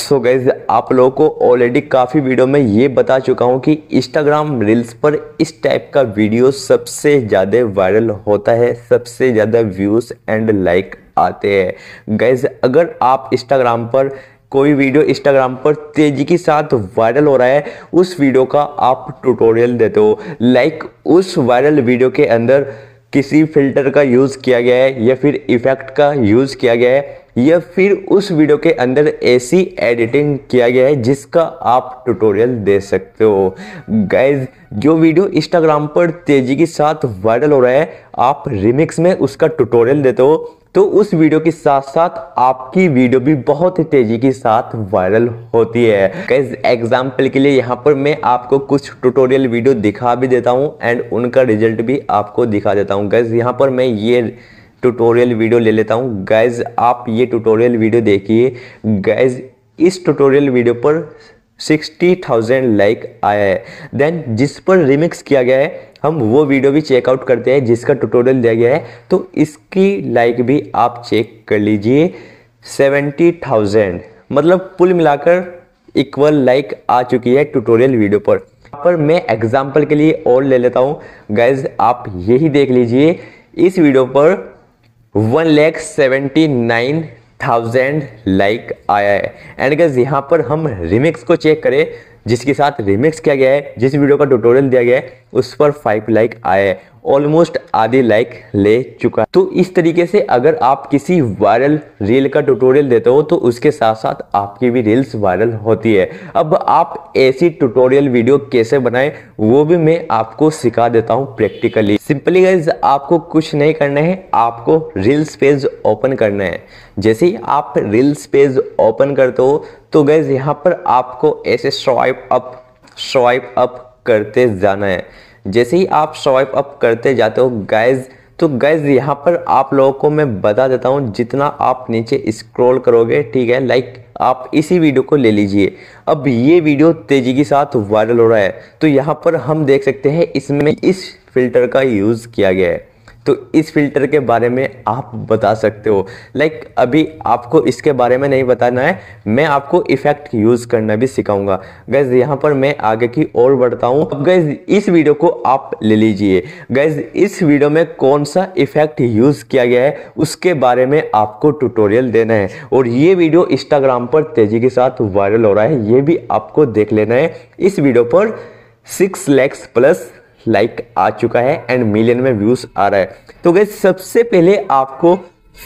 सो so gas आप लोगों को ऑलरेडी काफ़ी वीडियो में ये बता चुका हूँ कि इंस्टाग्राम रील्स पर इस टाइप का वीडियो सबसे ज़्यादा वायरल होता है सबसे ज़्यादा व्यूज़ एंड लाइक आते हैं गैस अगर आप इंस्टाग्राम पर कोई वीडियो इंस्टाग्राम पर तेजी के साथ वायरल हो रहा है उस वीडियो का आप ट्यूटोरियल देते हो लाइक उस वायरल वीडियो के अंदर किसी फिल्टर का यूज़ किया गया है या फिर इफेक्ट का यूज़ किया गया है या फिर उस वीडियो के अंदर ऐसी एडिटिंग किया गया है जिसका आप ट्यूटोरियल दे सकते हो गैज जो वीडियो इंस्टाग्राम पर तेज़ी के साथ वायरल हो रहा है आप रिमिक्स में उसका ट्यूटोरियल देते हो तो उस वीडियो के साथ साथ आपकी वीडियो भी बहुत ही तेजी के साथ वायरल होती है एग्जाम्पल के लिए यहाँ पर मैं आपको कुछ ट्यूटोरियल वीडियो दिखा भी देता हूँ एंड उनका रिजल्ट भी आपको दिखा देता हूँ गैज यहाँ पर मैं ये ट्यूटोरियल वीडियो ले लेता हूँ गैज़ आप ये ट्यूटोरियल वीडियो देखिए गैज़ इस ट्यूटोरियल वीडियो पर सिक्सटी थाउजेंड लाइक आया है देन जिस पर रिमिक्स किया गया है हम वो वीडियो भी चेकआउट करते हैं जिसका ट्यूटोरियल दिया गया है तो इसकी लाइक भी आप चेक कर लीजिए सेवेंटी थाउजेंड मतलब कुल मिलाकर इक्वल लाइक आ चुकी है ट्यूटोरियल वीडियो पर पर मैं एग्जाम्पल के लिए और ले लेता हूँ गाइज आप यही देख लीजिए इस वीडियो पर one lakh seventy nine thousand like आया है एंड गाइज यहाँ पर हम रिमिक्स को चेक करें जिसके साथ रिमिक्स किया गया है जिस वीडियो का ट्यूटोरियल दिया गया है उस पर फाइव लाइक आए ऑलमोस्ट आधे लाइक ले चुका तो इस तरीके से अगर आप किसी वायरल रील का ट्यूटोरियल देते हो तो उसके साथ साथ आपकी भी रील्स वायरल होती है अब आप ऐसी ट्यूटोरियल वीडियो कैसे बनाएं वो भी मैं आपको सिखा देता हूं प्रैक्टिकली सिंपली गाइज आपको कुछ नहीं करना है आपको रील्स पेज ओपन करना है जैसे ही आप रील्स पेज ओपन करते हो तो गैज़ यहाँ पर आपको ऐसे स्वाइप अप स्वाइप अप करते जाना है जैसे ही आप स्वाइप अप करते जाते हो गैज़ तो गैज़ यहाँ पर आप लोगों को मैं बता देता हूँ जितना आप नीचे स्क्रॉल करोगे ठीक है लाइक आप इसी वीडियो को ले लीजिए अब ये वीडियो तेज़ी के साथ वायरल हो रहा है तो यहाँ पर हम देख सकते हैं इसमें इस फिल्टर का यूज़ किया गया है तो इस फिल्टर के बारे में आप बता सकते हो लाइक like, अभी आपको इसके बारे में नहीं बताना है मैं आपको इफेक्ट यूज़ करना भी सिखाऊंगा गैज़ यहाँ पर मैं आगे की ओर बढ़ता हूँ अब गैज़ इस वीडियो को आप ले लीजिए गैज़ इस वीडियो में कौन सा इफेक्ट यूज़ किया गया है उसके बारे में आपको ट्यूटोरियल देना है और ये वीडियो इंस्टाग्राम पर तेज़ी के साथ वायरल हो रहा है ये भी आपको देख लेना है इस वीडियो पर सिक्स लैक्स प्लस लाइक आ चुका है एंड मिलियन में व्यूज आ रहा है तो गए सबसे पहले आपको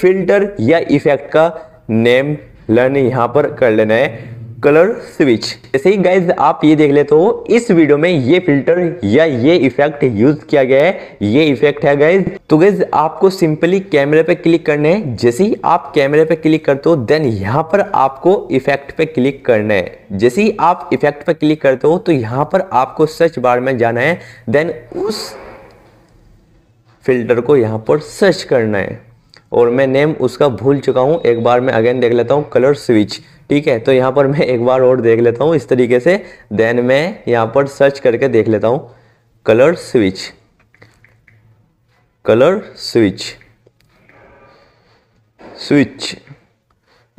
फिल्टर या इफेक्ट का नेम लर्न यहां पर कर लेना है कलर स्विच जैसे ही गाइज आप ये देख लेते हो इस वीडियो में ये फिल्टर या ये इफेक्ट यूज किया गया है ये इफेक्ट है गाइज तो गाइज आपको सिंपली कैमरे पे क्लिक करने है जैसे ही आप कैमरे पे क्लिक करते हो देन यहाँ पर आपको इफेक्ट पे क्लिक करना है जैसे ही आप इफेक्ट पे क्लिक करते हो तो यहाँ पर आपको सर्च बार में जाना है देन उस फिल्टर को यहाँ पर सर्च करना है और मैं नेम उसका भूल चुका हूँ एक बार मैं अगेन देख लेता हूँ कलर स्विच ठीक है तो यहाँ पर मैं एक बार और देख लेता हूँ इस तरीके से देन मैं यहाँ पर सर्च करके देख लेता हूँ colour switch colour switch switch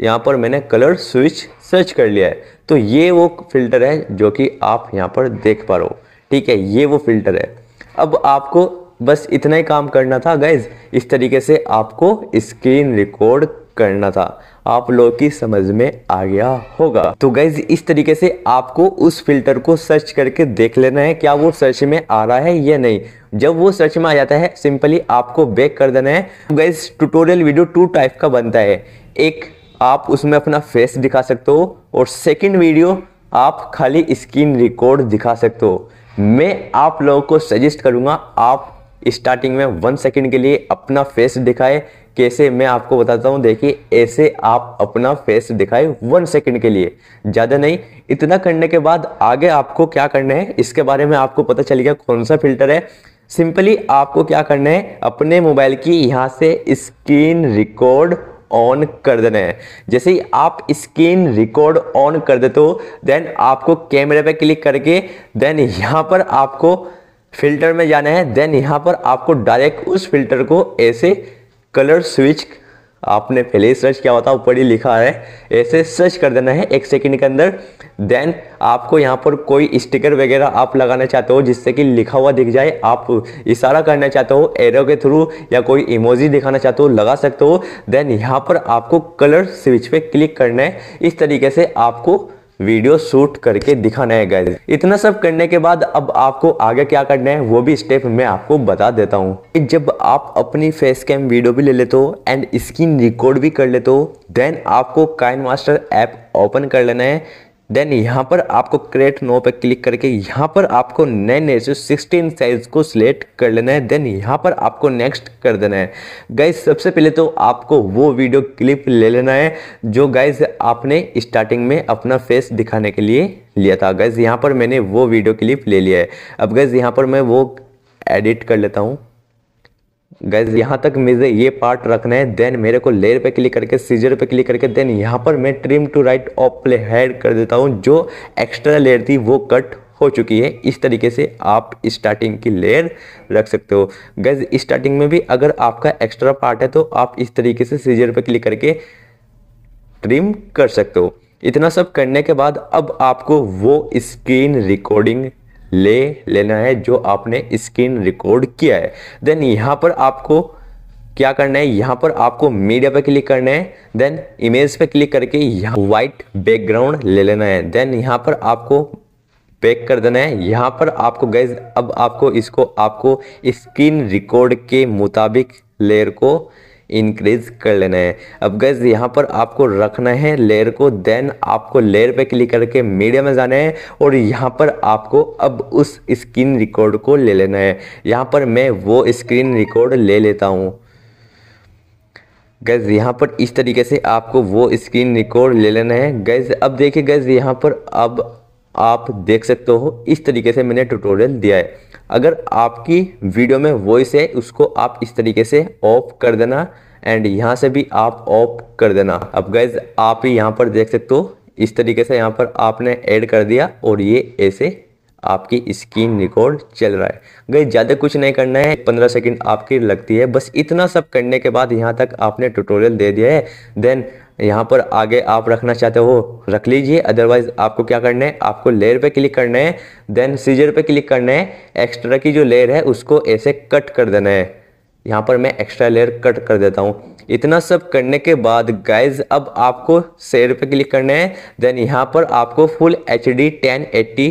यहाँ पर मैंने कलर स्विच सर्च कर लिया है तो ये वो फिल्टर है जो कि आप यहाँ पर देख पा रहे हो ठीक है ये वो फिल्टर है अब आपको बस इतना ही काम करना था गैज इस तरीके से आपको स्क्रीन रिकॉर्ड करना था आप लोगों की समझ में आ गया होगा तो गैज इस तरीके से आपको उस फिल्टर को सर्च करके देख लेना है क्या वो सर्च में आ रहा है या नहीं जब वो सर्च में आ जाता है सिंपली आपको बैक कर देना है तो guys tutorial video two type का बनता है एक आप उसमें अपना फेस दिखा सकते हो और सेकेंड वीडियो आप खाली स्क्रीन रिकॉर्ड दिखा सकते हो मैं आप लोगों को सजेस्ट करूंगा आप स्टार्टिंग में वन सेकेंड के लिए अपना फेस दिखाए कैसे मैं आपको बताता हूँ देखिए ऐसे आप अपना फेस दिखाए वन सेकंड के लिए ज़्यादा नहीं इतना करने के बाद आगे आपको क्या करना है इसके बारे में आपको पता चल गया कौन सा फिल्टर है सिंपली आपको क्या करना है अपने मोबाइल की यहाँ से स्क्रीन रिकॉर्ड ऑन कर देना है जैसे ही आप स्क्रीन रिकॉर्ड ऑन कर देते हो देन आपको कैमरे पे क्लिक करके देन यहाँ पर आपको फिल्टर में जाना है देन यहाँ पर आपको डायरेक्ट उस फिल्टर को ऐसे कलर स्विच आपने पहले ही सर्च किया होता ऊपर ही लिखा है ऐसे सर्च कर देना है एक सेकंड के अंदर देन आपको यहाँ पर कोई स्टिकर वगैरह आप लगाना चाहते हो जिससे कि लिखा हुआ दिख जाए आप इशारा करना चाहते हो एरो के थ्रू या कोई इमोजी दिखाना चाहते हो लगा सकते हो देन यहाँ पर आपको कलर स्विच पे क्लिक करना है इस तरीके से आपको वीडियो शूट करके दिखाना है गैस इतना सब करने के बाद अब आपको आगे क्या करना है वो भी स्टेप मैं आपको बता देता हूँ जब आप अपनी फेस कैम वीडियो भी ले लेते हो एंड स्क्रीन रिकॉर्ड भी कर लेते हो देन आपको काइन मास्टर ऐप ओपन कर लेना है देन यहाँ पर आपको क्रिएट नो पे क्लिक करके यहाँ पर आपको नए नए से सिक्सटीन साइज को सिलेक्ट कर लेना है देन यहाँ पर आपको नेक्स्ट कर देना है गाइज सबसे पहले तो आपको वो वीडियो क्लिप ले लेना है जो गाइज आपने स्टार्टिंग में अपना फेस दिखाने के लिए लिया था गाइज यहाँ पर मैंने वो वीडियो क्लिप ले लिया है अब गाइज यहाँ पर मैं वो एडिट कर लेता हूँ गैस यहाँ तक मुझे ये पार्ट रखना है देन मेरे को लेयर पे क्लिक करके सीजर पे क्लिक करके देन यहाँ पर मैं trim to right of playhead कर देता हूँ जो एक्स्ट्रा लेयर थी वो कट हो चुकी है इस तरीके से आप स्टार्टिंग की लेयर रख सकते हो गैस स्टार्टिंग में भी अगर आपका एक्स्ट्रा पार्ट है तो आप इस तरीके से सीजर पर क्लिक करके ट्रिम कर सकते हो इतना सब करने के बाद अब आपको वो स्क्रीन रिकॉर्डिंग ले लेना है जो आपने स्क्रीन रिकॉर्ड किया है देन यहाँ पर आपको क्या करना है यहाँ पर आपको मीडिया पर क्लिक करना है देन इमेज पे क्लिक करके यहाँ व्हाइट बैकग्राउंड ले लेना है देन यहाँ पर आपको पैक कर देना है यहाँ पर आपको गैस अब आपको इसको आपको स्क्रीन रिकॉर्ड के मुताबिक लेयर को इंक्रीज कर लेना है अब गैस यहाँ पर आपको रखना है लेयर को देन आपको लेयर पे क्लिक करके मीडिया में जाना है और यहाँ पर आपको अब उस स्क्रीन रिकॉर्ड को ले लेना है यहाँ पर मैं वो स्क्रीन रिकॉर्ड ले लेता हूँ गैज़ यहाँ पर इस तरीके से आपको वो स्क्रीन रिकॉर्ड ले लेना है गैज़ अब देखिए गैज़ यहाँ पर अब आप देख सकते हो इस तरीके से मैंने ट्यूटोरियल दिया है अगर आपकी वीडियो में वॉइस है उसको आप इस तरीके से ऑफ कर देना एंड यहाँ से भी आप ऑफ कर देना अब गैज आप ही यहाँ पर देख सकते हो इस तरीके से यहाँ पर आपने ऐड कर दिया और ये ऐसे आपकी स्क्रीन रिकॉर्ड चल रहा है गई ज़्यादा कुछ नहीं करना है पंद्रह सेकंड आपकी लगती है बस इतना सब करने के बाद यहाँ तक आपने ट्यूटोरियल दे दिया है देन यहाँ पर आगे आप रखना चाहते हो रख लीजिए अदरवाइज आपको क्या करना है आपको लेयर पे क्लिक करना है देन सीजर पे क्लिक करना है एक्स्ट्रा की जो लेयर है उसको ऐसे कट कर देना है यहाँ पर मैं एक्स्ट्रा लेयर कट कर देता हूँ इतना सब करने के बाद गाइज अब आपको शेयर पे क्लिक करना है देन यहाँ पर आपको full H D ten eighty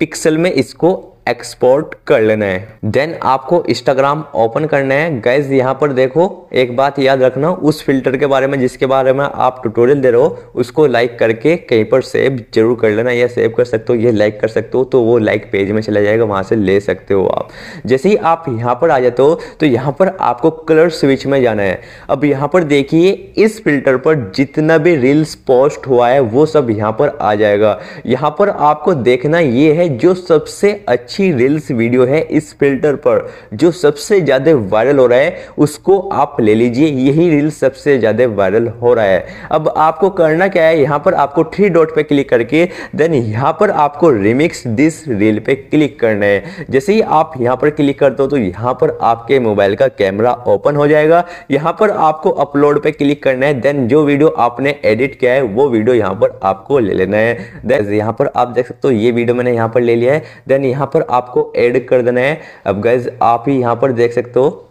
pixel में इसको एक्सपोर्ट कर लेना है देन आपको इंस्टाग्राम ओपन करना है गैस यहाँ पर देखो एक बात याद रखना उस फिल्टर के बारे में जिसके बारे में आप ट्यूटोरियल दे रहे हो उसको लाइक करके कहीं पर सेव जरूर कर लेना या सेव कर सकते हो ये लाइक कर सकते हो तो वो लाइक पेज में चला जाएगा वहाँ से ले सकते हो आप जैसे ही आप यहाँ पर आ जाते हो तो यहाँ पर आपको कलर स्विच में जाना है अब यहाँ पर देखिए इस फिल्टर पर जितना भी रील्स पोस्ट हुआ है वो सब यहाँ पर आ जाएगा यहाँ पर आपको देखना ये है जो सबसे अच्छी अच्छी रील्स वीडियो है इस फिल्टर पर जो सबसे ज़्यादा वायरल हो रहा है उसको आप ले लीजिए यही रील सबसे ज़्यादा वायरल हो रहा है अब आपको करना क्या है यहाँ पर आपको थ्री डॉट पे क्लिक करके देन यहाँ पर आपको रिमिक्स दिस रील पे क्लिक करना है जैसे ही आप यहाँ पर क्लिक कर दो तो यहाँ पर आपके मोबाइल का कैमरा ओपन हो जाएगा यहाँ पर आपको अपलोड पे क्लिक करना है देन जो वीडियो आपने एडिट किया है वो वीडियो यहाँ पर आपको ले लेना है देन यहाँ पर आप देख सकते हो ये वीडियो मैंने यहाँ पर ले लिया है देन यहाँ पर पर आपको ऐड कर देना है अब गैज आप ही यहाँ पर देख सकते हो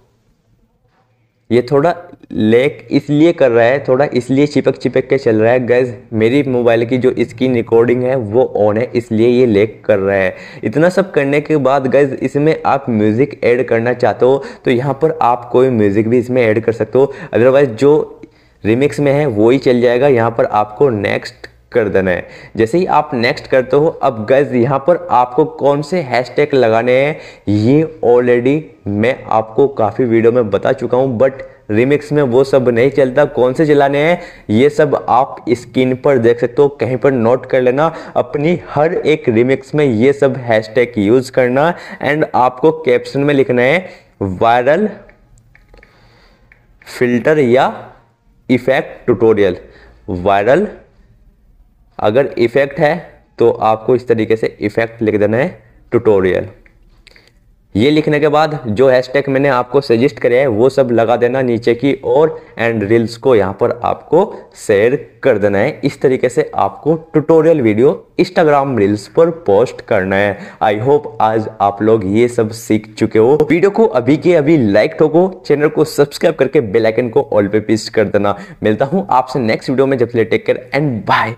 ये थोड़ा लेक इसलिए कर रहा है थोड़ा इसलिए चिपक चिपक के चल रहा है गैज मेरी मोबाइल की जो स्क्रीन रिकॉर्डिंग है वो ऑन है इसलिए ये लेक कर रहा है इतना सब करने के बाद गैज इसमें आप म्यूज़िक ऐड करना चाहते हो तो यहाँ पर आप कोई म्यूज़िक भी इसमें ऐड कर सकते हो अदरवाइज़ जो रिमिक्स में है वो ही चल जाएगा यहाँ पर आपको नेक्स्ट कर देना है जैसे ही आप नेक्स्ट करते हो अब गज यहाँ पर आपको कौन से हैशटैग लगाने हैं ये ऑलरेडी मैं आपको काफ़ी वीडियो में बता चुका हूँ बट रिमिक्स में वो सब नहीं चलता कौन से चलाने हैं ये सब आप स्क्रीन पर देख सकते हो कहीं पर नोट कर लेना अपनी हर एक रिमिक्स में ये सब हैशटैग यूज़ करना एंड आपको कैप्शन में लिखना है वायरल फिल्टर या इफेक्ट ट्यूटोरियल वायरल अगर इफेक्ट है तो आपको इस तरीके से इफेक्ट लिख देना है ट्यूटोरियल ये लिखने के बाद जो हैशटैग मैंने आपको सजेस्ट करे है वो सब लगा देना नीचे की ओर एंड रील्स को यहाँ पर आपको शेयर कर देना है इस तरीके से आपको ट्यूटोरियल वीडियो इंस्टाग्राम रील्स पर पोस्ट करना है आई होप आज आप लोग ये सब सीख चुके हो वीडियो को अभी के अभी लाइक ठोको चैनल को सब्सक्राइब करके बेलाइकन को ऑल पे पिस्ट कर देना मिलता हूँ आपसे नेक्स्ट वीडियो में जब टेक केयर एंड बाय